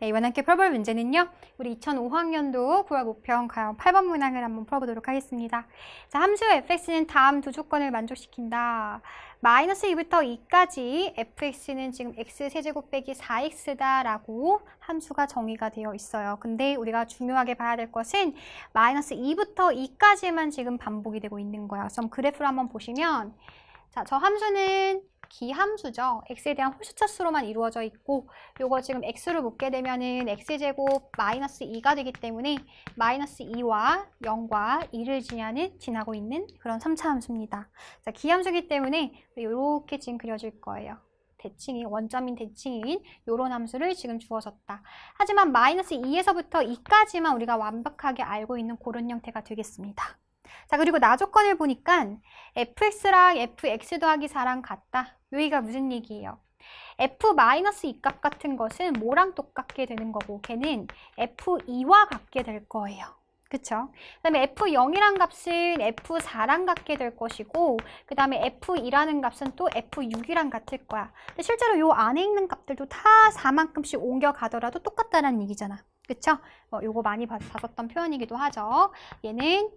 네, 이번 함께 풀어볼 문제는요. 우리 2005학년도 9월 목편 과연 8번 문항을 한번 풀어보도록 하겠습니다. 자, 함수 fx는 다음 두 조건을 만족시킨다. 마이너스 2부터 2까지 fx는 지금 x세제곱 빼기 4x다라고 함수가 정의가 되어 있어요. 근데 우리가 중요하게 봐야 될 것은 마이너스 2부터 2까지만 지금 반복이 되고 있는 거예요. 그럼 그래프를 한번 보시면 자, 저 함수는 기함수죠. x에 대한 홀수차수로만 이루어져 있고 요거 지금 x 를 묶게 되면은 x제곱 마이너스 2가 되기 때문에 마이너스 2와 0과 2를 지나는, 지나고 있는 그런 3차 함수입니다. 자, 기함수기 이 때문에 이렇게 지금 그려줄 거예요. 대칭이 원점인 대칭인 요런 함수를 지금 주어졌다. 하지만 마이너스 2에서부터 2까지만 우리가 완벽하게 알고 있는 그런 형태가 되겠습니다. 자 그리고 나 조건을 보니까 fx랑 fx 더하기 4랑 같다. 여기가 무슨 얘기예요? f-2 값 같은 것은 뭐랑 똑같게 되는 거고 걔는 f2와 같게 될 거예요. 그쵸? 그 다음에 f0이란 값은 f4랑 같게 될 것이고 그 다음에 f2라는 값은 또 f6이랑 같을 거야. 근데 실제로 요 안에 있는 값들도 다 4만큼씩 옮겨가더라도 똑같다는 얘기잖아. 그쵸? 뭐 요거 많이 봤었던 표현이기도 하죠. 얘는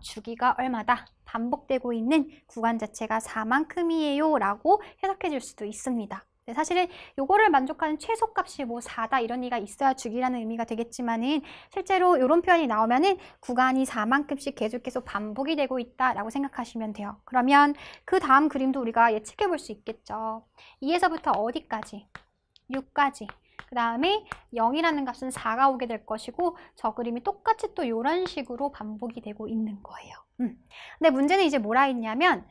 주기가 얼마다 반복되고 있는 구간 자체가 4만큼이에요 라고 해석해 줄 수도 있습니다 네, 사실은 요거를 만족하는 최소값이 뭐 4다 이런 얘기가 있어야 주기라는 의미가 되겠지만은 실제로 이런 표현이 나오면은 구간이 4만큼씩 계속 계속 반복이 되고 있다라고 생각하시면 돼요. 그러면 그 다음 그림도 우리가 예측해 볼 수 있겠죠. 2에서부터 어디까지? 6까지 그 다음에 0이라는 값은 4가 오게 될 것이고 저 그림이 똑같이 또 이런 식으로 반복이 되고 있는 거예요. 음. 근데 문제는 이제 뭐라 했냐면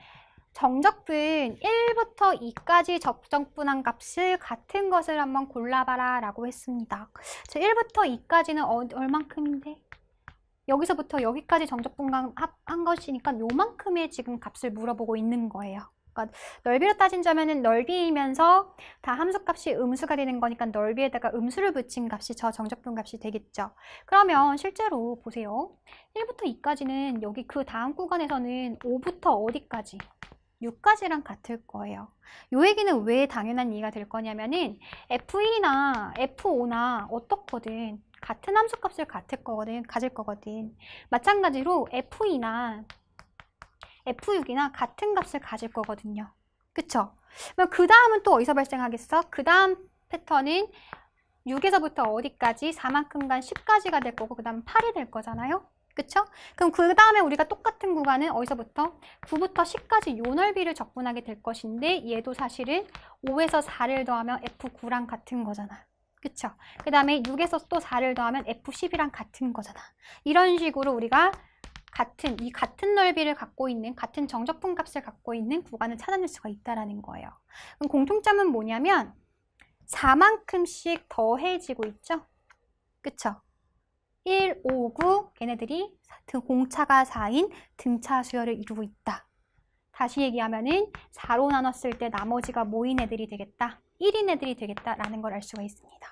정적분 1부터 2까지 적정분한 값을 같은 것을 한번 골라봐라 라고 했습니다. 저 1부터 2까지는 어, 얼만큼인데? 여기서부터 여기까지 정적분한 것이니까 요만큼의 지금 값을 물어보고 있는 거예요. 그러니까 넓이로 따진다면은 넓이이면서 다 함수값이 음수가 되는 거니까 넓이에다가 음수를 붙인 값이 저 정적분 값이 되겠죠. 그러면 실제로 보세요. 1부터 2까지는 여기 그 다음 구간에서는 5부터 어디까지? 6까지랑 같을 거예요. 요 얘기는 왜 당연한 이해가 될 거냐면은 F1이나 F5나 어떻거든 같은 함수값을 같을 거거든 가질 거거든 마찬가지로 F2나 F6이나 같은 값을 가질 거거든요. 그쵸? 그럼 그 다음은 또 어디서 발생하겠어? 그 다음 패턴은 6에서부터 어디까지? 4만큼간 10까지가 될 거고 그 다음 8이 될 거잖아요. 그쵸? 그럼 그 다음에 우리가 똑같은 구간은 어디서부터? 9부터 10까지 요 넓이를 접근하게 될 것인데 얘도 사실은 5에서 4를 더하면 F9랑 같은 거잖아. 그쵸? 그 다음에 6에서 또 4를 더하면 F10이랑 같은 거잖아. 이런 식으로 우리가 같은 이 같은 넓이를 갖고 있는 같은 정적분 값을 갖고 있는 구간을 찾아낼 수가 있다라는 거예요. 그럼 공통점은 뭐냐면 4만큼씩 더해지고 있죠. 그쵸? 1, 5, 9 걔네들이 공차가 4인 등차 수열을 이루고 있다. 다시 얘기하면 은 4로 나눴을 때 나머지가 모인 애들이 되겠다. 1인 애들이 되겠다라는 걸 알 수가 있습니다.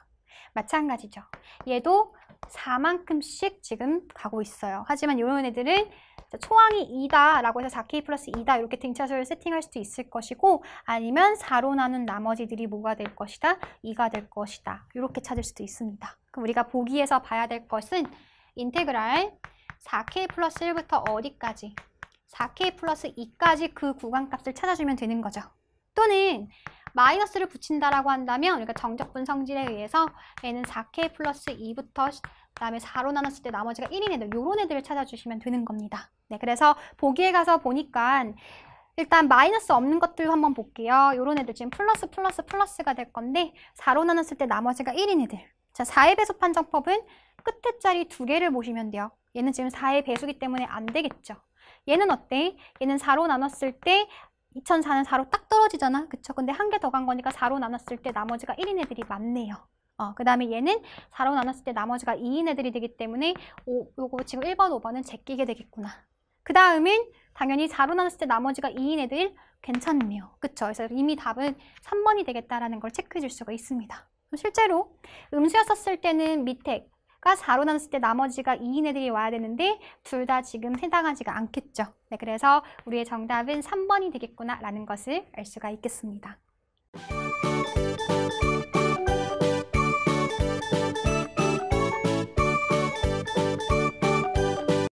마찬가지죠. 얘도 4만큼씩 지금 가고 있어요. 하지만 이런 애들은 초항이 2다 라고 해서 4K 플러스 2다 이렇게 등차수를 세팅할 수도 있을 것이고 아니면 4로 나눈 나머지들이 뭐가 될 것이다? 2가 될 것이다. 이렇게 찾을 수도 있습니다. 그럼 우리가 보기에서 봐야 될 것은 인테그랄 4K 플러스 1부터 어디까지? 4K 플러스 2까지 그 구간값을 찾아주면 되는 거죠. 또는 마이너스를 붙인다라고 한다면 그러니까 정적분 성질에 의해서 얘는 4K 플러스 2부터 그다음에 4로 나눴을 때 나머지가 1인 애들 요런 애들을 찾아주시면 되는 겁니다. 네, 그래서 보기에 가서 보니까 일단 마이너스 없는 것들 한번 볼게요. 요런 애들 지금 플러스 플러스 플러스가 될 건데 4로 나눴을 때 나머지가 1인 애들. 자, 4의 배수 판정법은 끝에 자리 두 개를 보시면 돼요. 얘는 지금 4의 배수기 때문에 안 되겠죠. 얘는 어때? 얘는 4로 나눴을 때 2004는 4로 딱 떨어지잖아. 그쵸? 근데 한 개 더 간 거니까 4로 나눴을 때 나머지가 1인 애들이 많네요. 어, 그 다음에 얘는 4로 나눴을 때 나머지가 2인 애들이 되기 때문에 오, 요거 지금 1번, 5번은 제끼게 되겠구나. 그 다음은 당연히 4로 나눴을 때 나머지가 2인 애들 괜찮네요. 그쵸? 그래서 이미 답은 3번이 되겠다라는 걸 체크해 줄 수가 있습니다. 실제로 음수였었을 때는 밑에 가 4로 남았을때 나머지가 2인 애들이 와야 되는데 둘 다 지금 해당하지가 않겠죠. 네, 그래서 우리의 정답은 3번이 되겠구나라는 것을 알 수가 있겠습니다.